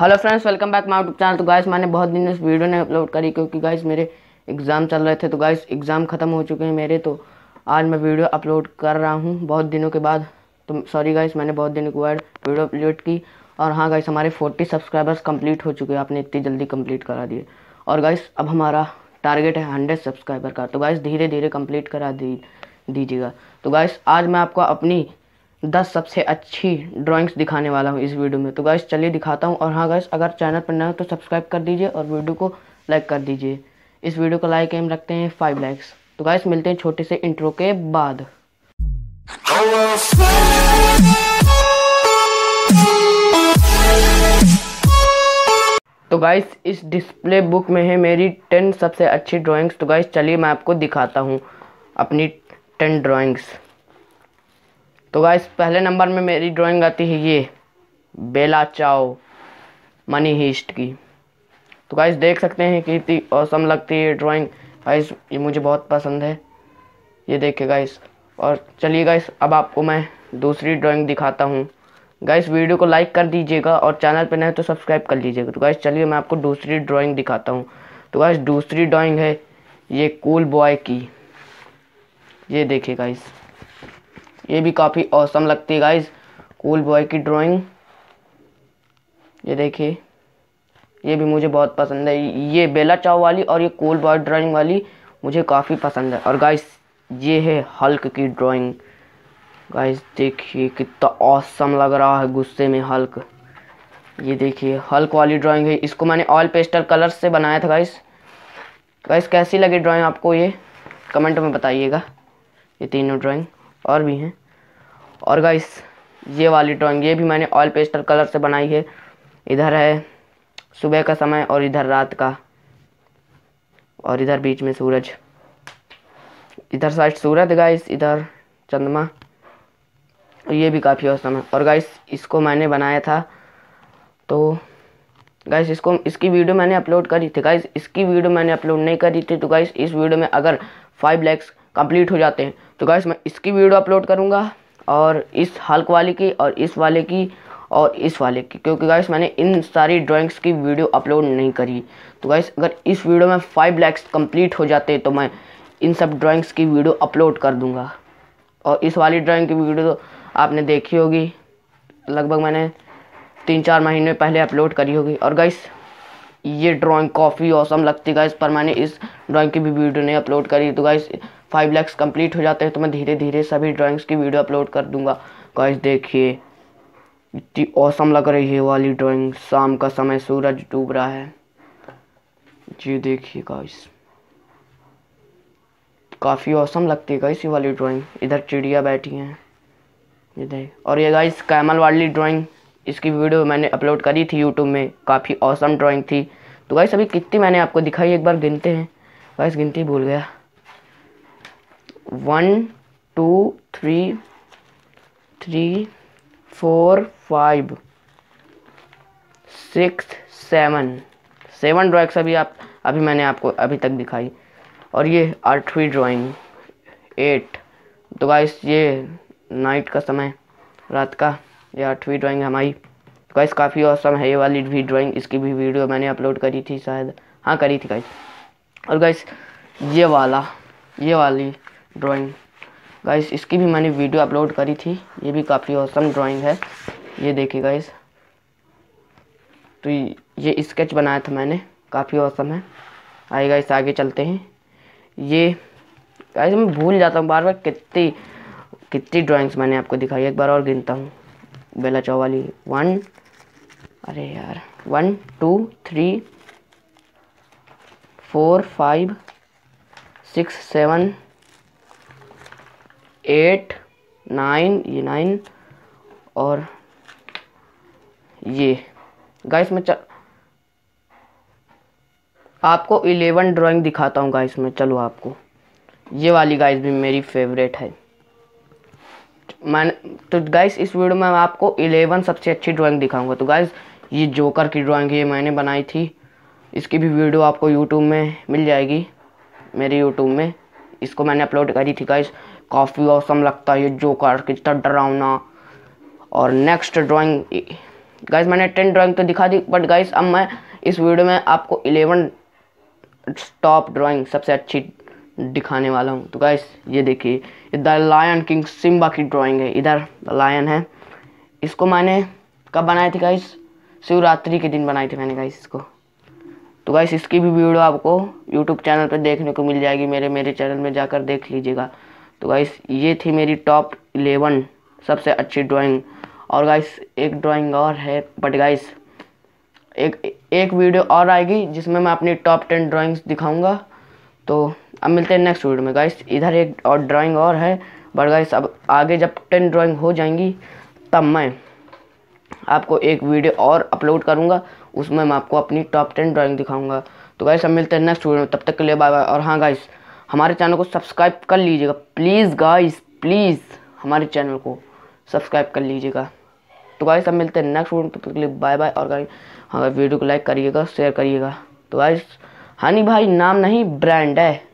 hello friends welcome back my YouTube channel तो guys मैंने बहुत दिन इस वीडियो ने अपलोड करी क्योंकि गाइस मेरे एग्ज़ाम चल रहे थे तो गाइस एग्ज़ाम ख़त्म हो चुके हैं मेरे तो आज मैं वीडियो अपलोड कर रहा हूँ बहुत दिनों के बाद तो सॉरी गाइस मैंने बहुत दिनों के बाद वीडियो अपलोड की और हाँ गाइस हमारे फोर्टी सब्सक्राइबर्स कम्प्लीट हो चुके हैं आपने इतनी जल्दी कम्प्लीट करा दिए और गाइस अब हमारा टारगेट है हंड्रेड सब्सक्राइबर का तो गाइस धीरे धीरे कम्प्लीट करा दी दीजिएगा तो गाइस आज मैं आपको अपनी दस सबसे अच्छी ड्राइंग्स दिखाने वाला हूँ इस वीडियो में तो गैस चलिए दिखाता हूँ और हाँ गैस अगर चैनल पर नए हो तो सब्सक्राइब कर दीजिए और वीडियो को लाइक कर दीजिए इस वीडियो को लाइक एम रखते हैं फाइव लाइक्स तो गैस मिलते हैं छोटे से इंट्रो के बाद तो गाइस इस डिस्प्ले बुक में है मेरी टेन सबसे अच्छी ड्राइंग्स तो गाइस चलिए मैं आपको दिखाता हूँ अपनी टेन ड्राइंग्स तो गाइस पहले नंबर में मेरी ड्राइंग आती है ये बेला चाओ मनी हीस्ट की तो गाइस देख सकते हैं कि इतनी औसम लगती है ड्राइंग गाइस ये मुझे बहुत पसंद है ये देखिए गाइस और चलिए गाइस अब आपको मैं दूसरी ड्राइंग दिखाता हूँ गाइस वीडियो को लाइक कर दीजिएगा और चैनल पर नए तो सब्सक्राइब कर लीजिएगा तो गाइस चलिए मैं आपको दूसरी ड्राइंग दिखाता हूँ तो गाइस दूसरी ड्राइंग है ये कूल बॉय की ये देखिए गाइस ये भी काफ़ी औसम लगती है गाइज कूल बॉय की ड्राइंग ये देखिए ये भी मुझे बहुत पसंद है ये बेला चाव वाली और ये कूल बॉय ड्राइंग वाली मुझे काफ़ी पसंद है और गाइस ये है हल्क की ड्राइंग गाइज देखिए कितना औसम लग रहा है गुस्से में हल्क ये देखिए हल्क वाली ड्राइंग है इसको मैंने ऑयल पेस्टर कलर्स से बनाया था गाइस गाइस कैसी लगी ड्राइंग आपको ये कमेंट में बताइएगा ये तीनों ड्राइंग और भी हैं और गाइस ये वाली ड्राइंग ये भी मैंने ऑयल पेस्टल कलर से बनाई है इधर है सुबह का समय और इधर रात का और इधर बीच में सूरज इधर साइड सूरज गाइस इधर चंद्रमा ये भी काफ़ी औसम है और गाइस इसको मैंने बनाया था तो गाइस इसको इसकी वीडियो मैंने अपलोड करी थी गाइस इसकी वीडियो मैंने अपलोड नहीं करी थी तो गाइस इस वीडियो में अगर फाइव लैक्स कंप्लीट हो जाते हैं तो गाइस मैं इसकी वीडियो अपलोड करूँगा और इस हल्क वाले की और इस वाले की और इस वाले की क्योंकि गाइस मैंने इन सारी ड्राइंग्स की वीडियो अपलोड नहीं करी तो गाइस अगर इस वीडियो में फाइव लैक्स कंप्लीट हो जाते तो मैं इन सब ड्राइंग्स की वीडियो अपलोड कर दूंगा और इस वाली ड्राइंग की वीडियो तो आपने देखी होगी लगभग मैंने तीन चार महीने पहले अपलोड करी होगी और गाइस ये ड्राइंग काफ़ी औसम लगती गाइस पर मैंने इस ड्राइंग की भी वीडियो नहीं अपलोड करी तो गाइस फाइव लैक्स कंप्लीट हो जाते हैं तो मैं धीरे धीरे सभी ड्राइंग्स की वीडियो अपलोड कर दूंगा गाइस देखिए इतनी औसम लग रही है वाली ड्राइंग शाम का समय सूरज डूब रहा है जी देखिए गाइस काफ़ी औसम लगती है गाइस ये वाली ड्राइंग इधर चिड़िया बैठी हैं ये देख और ये गाइस कैमल वाली ड्राॅइंग इसकी वीडियो मैंने अपलोड करी थी यूट्यूब में काफ़ी औसम ड्राइंग थी तो गाइस अभी कितनी मैंने आपको दिखाई एक बार गिनते हैं गाइस गिनती भूल गया one two three three four five six seven seven drawings अभी आप अभी मैंने आपको अभी तक दिखाई और ये आठवीं ड्राइंग एट तो गाइस ये नाइट का समय रात का ये आठवीं ड्राइंग हमारी गाइस काफ़ी औसम है ये वाली भी ड्राइंग इसकी भी वीडियो मैंने अपलोड करी थी शायद हाँ करी थी गाइस और गाइस ये वाला ये वाली ड्राइंग गाइस इसकी भी मैंने वीडियो अपलोड करी थी ये भी काफ़ी औसम ड्राइंग है ये देखिए गाइस तो ये स्केच बनाया था मैंने काफ़ी औसम है आइए गाइस आगे चलते हैं ये गाइस मैं भूल जाता हूँ बार बार कितनी कितनी ड्राइंग्स मैंने आपको दिखाई एक बार और गिनता हूँ बेला चौवाली वाली वन अरे यार one two three four five six seven eight nine ये नाइन और ये गाइस मैं आपको इलेवन ड्राइंग दिखाता हूँ गाइस मैं चलो आपको ये वाली गाइस भी मेरी फेवरेट है मैंने तो गाइस इस वीडियो में मैं आपको इलेवन सबसे अच्छी ड्राइंग दिखाऊंगा तो गाइस ये जोकर की ड्राइंग ये मैंने बनाई थी इसकी भी वीडियो आपको यूट्यूब में मिल जाएगी मेरे यूट्यूब में इसको मैंने अपलोड करी थी गाइस काफ़ी औसम लगता है ये जोकर कितना डरावना और नेक्स्ट ड्राइंग गाइस मैंने टेन ड्राइंग तो दिखा दी बट गाइस अब मैं इस वीडियो में आपको इलेवन टॉप ड्राइंग सबसे अच्छी दिखाने वाला हूँ तो गाइस ये देखिए इधर लायन किंग सिम्बा की ड्राइंग है इधर लायन है इसको मैंने कब बनाई थी गाइस शिवरात्रि के दिन बनाई थी मैंने गाइस इसको तो गाइस इसकी भी वीडियो आपको यूट्यूब चैनल पर देखने को मिल जाएगी मेरे मेरे चैनल में जाकर देख लीजिएगा तो गाइस ये थी मेरी टॉप इलेवन सबसे अच्छी ड्राइंग और गाइस एक ड्राइंग और है बट गाइस एक एक वीडियो और आएगी जिसमें मैं अपनी टॉप टेन ड्राइंग्स दिखाऊंगा तो अब मिलते हैं नेक्स्ट वीडियो में गाइस इधर एक और ड्राइंग और है बट गाइस अब आगे जब टेन ड्राइंग हो जाएंगी तब मैं आपको एक वीडियो और अपलोड करूँगा उसमें मैं आपको अपनी टॉप टेन ड्राइंग दिखाऊँगा तो गाइस अब मिलते हैं नेक्स्ट वीडियो में तब तक के लिए बाय बाय और हाँ गाइस हमारे चैनल को सब्सक्राइब कर लीजिएगा प्लीज़ गाइस प्लीज़ हमारे चैनल को सब्सक्राइब कर लीजिएगा तो गाइस अब मिलते हैं नेक्स्ट वीडियो में तब तक के लिए बाय बाय और गाइस हाँ वीडियो को लाइक करिएगा शेयर करिएगा तो गाइस हनी भाई नाम नहीं ब्रांड है